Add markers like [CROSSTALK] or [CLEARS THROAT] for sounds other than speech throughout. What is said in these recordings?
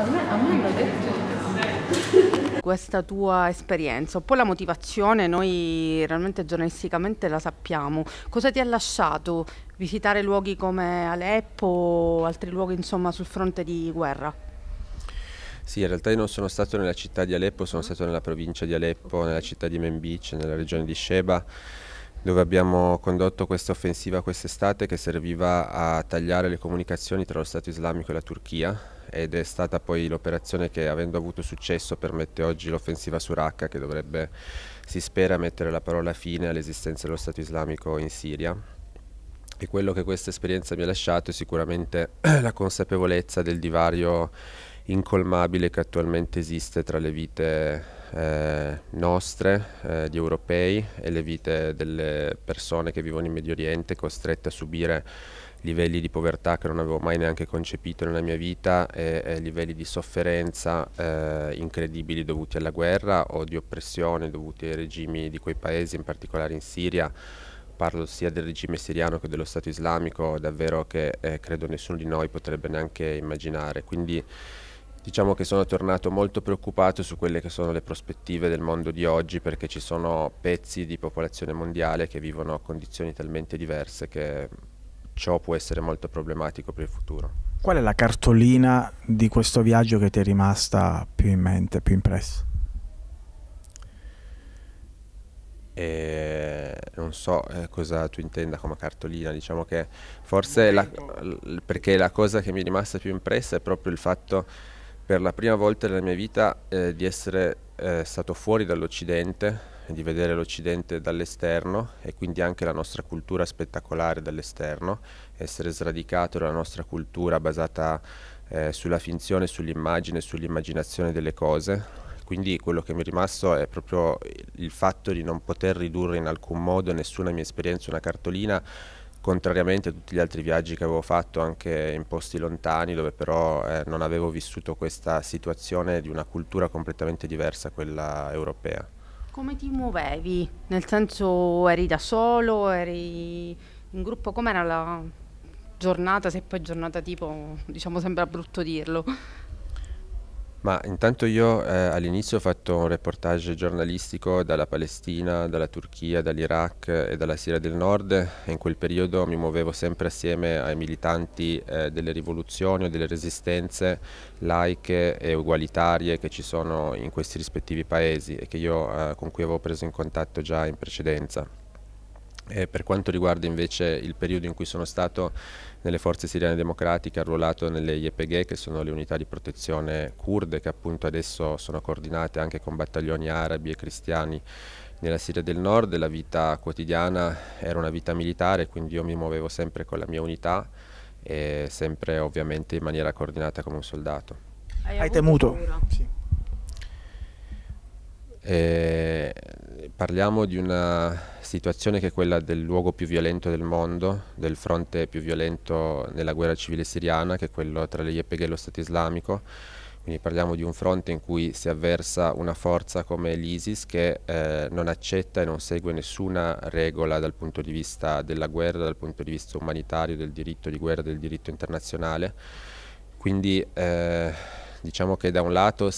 A me, a me hanno detto. Questa tua esperienza, un po' la motivazione, noi realmente giornalisticamente la sappiamo. Cosa ti ha lasciato visitare luoghi come Aleppo o altri luoghi insomma, sul fronte di guerra? Sì, in realtà io non sono stato nella città di Aleppo, sono stato nella provincia di Aleppo, nella città di Membice, nella regione di Sheba dove abbiamo condotto questa offensiva quest'estate che serviva a tagliare le comunicazioni tra lo Stato islamico e la Turchia ed è stata poi l'operazione che avendo avuto successo permette oggi l'offensiva su Raqqa che dovrebbe, si spera, mettere la parola fine all'esistenza dello Stato islamico in Siria. E quello che questa esperienza mi ha lasciato è sicuramente [CLEARS THROAT] la consapevolezza del divario incolmabile che attualmente esiste tra le vite eh, nostre, eh, di europei e le vite delle persone che vivono in Medio Oriente costrette a subire livelli di povertà che non avevo mai neanche concepito nella mia vita e, e livelli di sofferenza eh, incredibili dovuti alla guerra o di oppressione dovuti ai regimi di quei paesi, in particolare in Siria. Parlo sia del regime siriano che dello Stato islamico, davvero che eh, credo nessuno di noi potrebbe neanche immaginare. Quindi Diciamo che sono tornato molto preoccupato su quelle che sono le prospettive del mondo di oggi perché ci sono pezzi di popolazione mondiale che vivono condizioni talmente diverse che ciò può essere molto problematico per il futuro. Qual è la cartolina di questo viaggio che ti è rimasta più in mente, più impressa? E non so eh, cosa tu intenda come cartolina, diciamo che forse la, perché la cosa che mi è rimasta più impressa è proprio il fatto per la prima volta nella mia vita eh, di essere eh, stato fuori dall'Occidente, di vedere l'Occidente dall'esterno e quindi anche la nostra cultura spettacolare dall'esterno, essere sradicato dalla nostra cultura basata eh, sulla finzione, sull'immagine, e sull'immaginazione delle cose. Quindi quello che mi è rimasto è proprio il fatto di non poter ridurre in alcun modo nessuna mia esperienza una cartolina contrariamente a tutti gli altri viaggi che avevo fatto anche in posti lontani dove però eh, non avevo vissuto questa situazione di una cultura completamente diversa da quella europea. Come ti muovevi? Nel senso eri da solo, eri in gruppo, com'era la giornata, se poi giornata tipo, diciamo sembra brutto dirlo. Ma intanto io eh, all'inizio ho fatto un reportage giornalistico dalla Palestina, dalla Turchia, dall'Iraq e dalla Siria del Nord e in quel periodo mi muovevo sempre assieme ai militanti eh, delle rivoluzioni o delle resistenze laiche e ugualitarie che ci sono in questi rispettivi paesi e io, eh, con cui avevo preso in contatto già in precedenza. E eh, per quanto riguarda invece il periodo in cui sono stato nelle forze siriane democratiche, arruolato nelle YPG, che sono le unità di protezione kurde, che appunto adesso sono coordinate anche con battaglioni arabi e cristiani nella Siria del Nord, la vita quotidiana era una vita militare, quindi io mi muovevo sempre con la mia unità e sempre ovviamente in maniera coordinata come un soldato. Hai, Hai temuto? Sì. Eh, parliamo di una situazione che è quella del luogo più violento del mondo, del fronte più violento nella guerra civile siriana, che è quello tra le YPG e lo Stato islamico. Quindi parliamo di un fronte in cui si avversa una forza come l'ISIS che eh, non accetta e non segue nessuna regola dal punto di vista della guerra, dal punto di vista umanitario, del diritto di guerra, del diritto internazionale. Quindi eh, diciamo che da un lato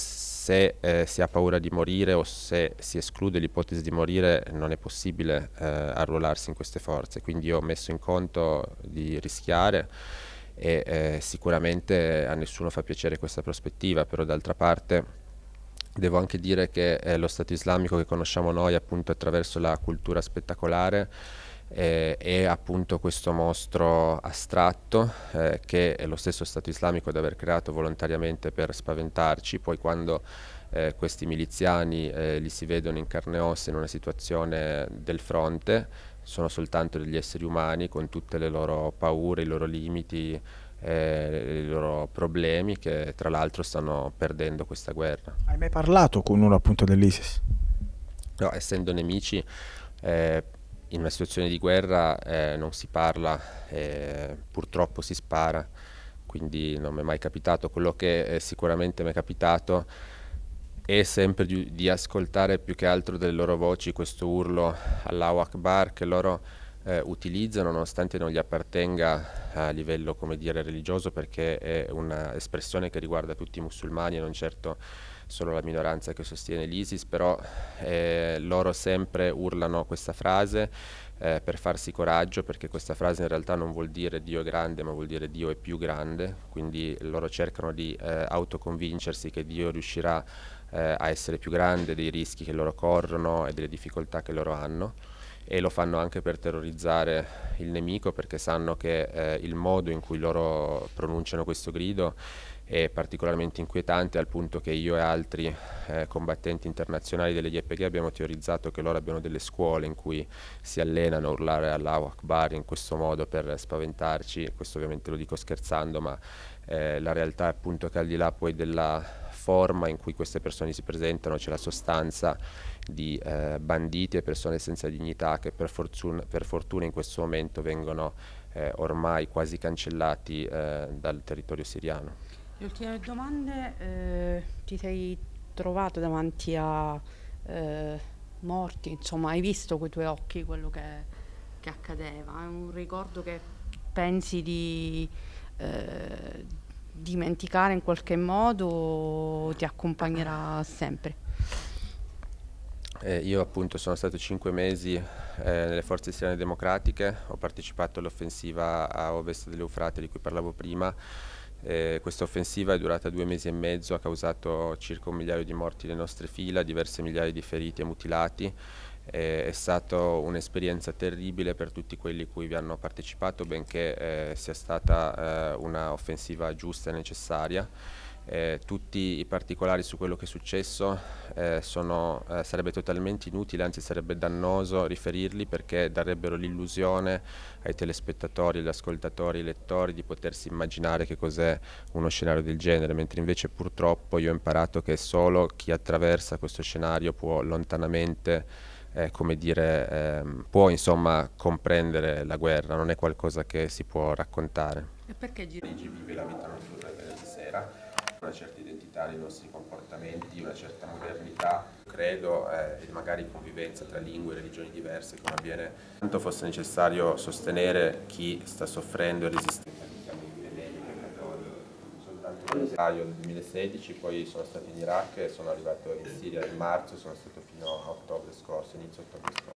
se eh, si ha paura di morire o se si esclude l'ipotesi di morire non è possibile eh, arruolarsi in queste forze, quindi io ho messo in conto di rischiare e eh, sicuramente a nessuno fa piacere questa prospettiva, però d'altra parte devo anche dire che eh, lo Stato islamico che conosciamo noi appunto attraverso la cultura spettacolare eh, è appunto questo mostro astratto eh, che è lo stesso Stato islamico ad aver creato volontariamente per spaventarci, poi quando eh, questi miliziani eh, li si vedono in carne e ossa in una situazione del fronte, sono soltanto degli esseri umani con tutte le loro paure, i loro limiti, eh, i loro problemi che tra l'altro stanno perdendo questa guerra. Hai mai parlato con uno appunto dell'ISIS? No, essendo nemici eh, in una situazione di guerra eh, non si parla, eh, purtroppo si spara, quindi non mi è mai capitato. Quello che eh, sicuramente mi è capitato è sempre di, di, ascoltare più che altro delle loro voci questo urlo all'Ahu Akbar che loro eh, utilizzano nonostante non gli appartenga a livello come dire, religioso perché è un'espressione che riguarda tutti i musulmani e non certo solo la minoranza che sostiene l'ISIS, però eh, loro sempre urlano questa frase eh, per farsi coraggio perché questa frase in realtà non vuol dire Dio è grande ma vuol dire Dio è più grande, quindi loro cercano di eh, autoconvincersi che Dio riuscirà eh, a essere più grande dei rischi che loro corrono e delle difficoltà che loro hanno e lo fanno anche per terrorizzare il nemico perché sanno che eh, il modo in cui loro pronunciano questo grido è particolarmente inquietante al punto che io e altri eh, combattenti internazionali delle YPG abbiamo teorizzato che loro abbiano delle scuole in cui si allenano a urlare all'Allahu Akbar in questo modo per spaventarci, questo ovviamente lo dico scherzando, ma eh, la realtà è appunto che al di là poi della forma in cui queste persone si presentano c'è la sostanza di eh, banditi e persone senza dignità che per, forzun- per fortuna in questo momento vengono eh, ormai quasi cancellati eh, dal territorio siriano. Le ultime domande, eh, ti sei trovato davanti a eh, morti, insomma hai visto con i tuoi occhi quello che, che accadeva, è un ricordo che pensi di eh, dimenticare in qualche modo o ti accompagnerà sempre? Eh, io appunto sono stato cinque mesi eh, nelle forze islamiche democratiche, ho partecipato all'offensiva a ovest dell'Eufrate di cui parlavo prima eh, questa offensiva è durata due mesi e mezzo, ha causato circa un migliaio di morti nelle nostre fila, diverse migliaia di feriti e mutilati. Eh, è stata un'esperienza terribile per tutti quelli cui vi hanno partecipato, benché eh, sia stata eh, una offensiva giusta e necessaria eh, tutti i particolari su quello che è successo eh, sono, eh, sarebbe totalmente inutile, anzi sarebbe dannoso riferirli perché darebbero l'illusione ai telespettatori, agli ascoltatori, ai lettori di potersi immaginare che cos'è uno scenario del genere, mentre invece purtroppo io ho imparato che solo chi attraversa questo scenario può lontanamente eh, come dire, ehm, può insomma comprendere la guerra, non è qualcosa che si può raccontare. E perché Gigi vive la vita notturna e sera? una certa identità nei nostri comportamenti, una certa modernità. Credo, eh, e magari convivenza tra lingue e religioni diverse come avviene, quanto fosse necessario sostenere chi sta soffrendo e resistendo. Gennaio del 2016, poi sono stato in Iraq, sono arrivato in Siria in marzo, sono stato fino a ottobre scorso, inizio ottobre scorso.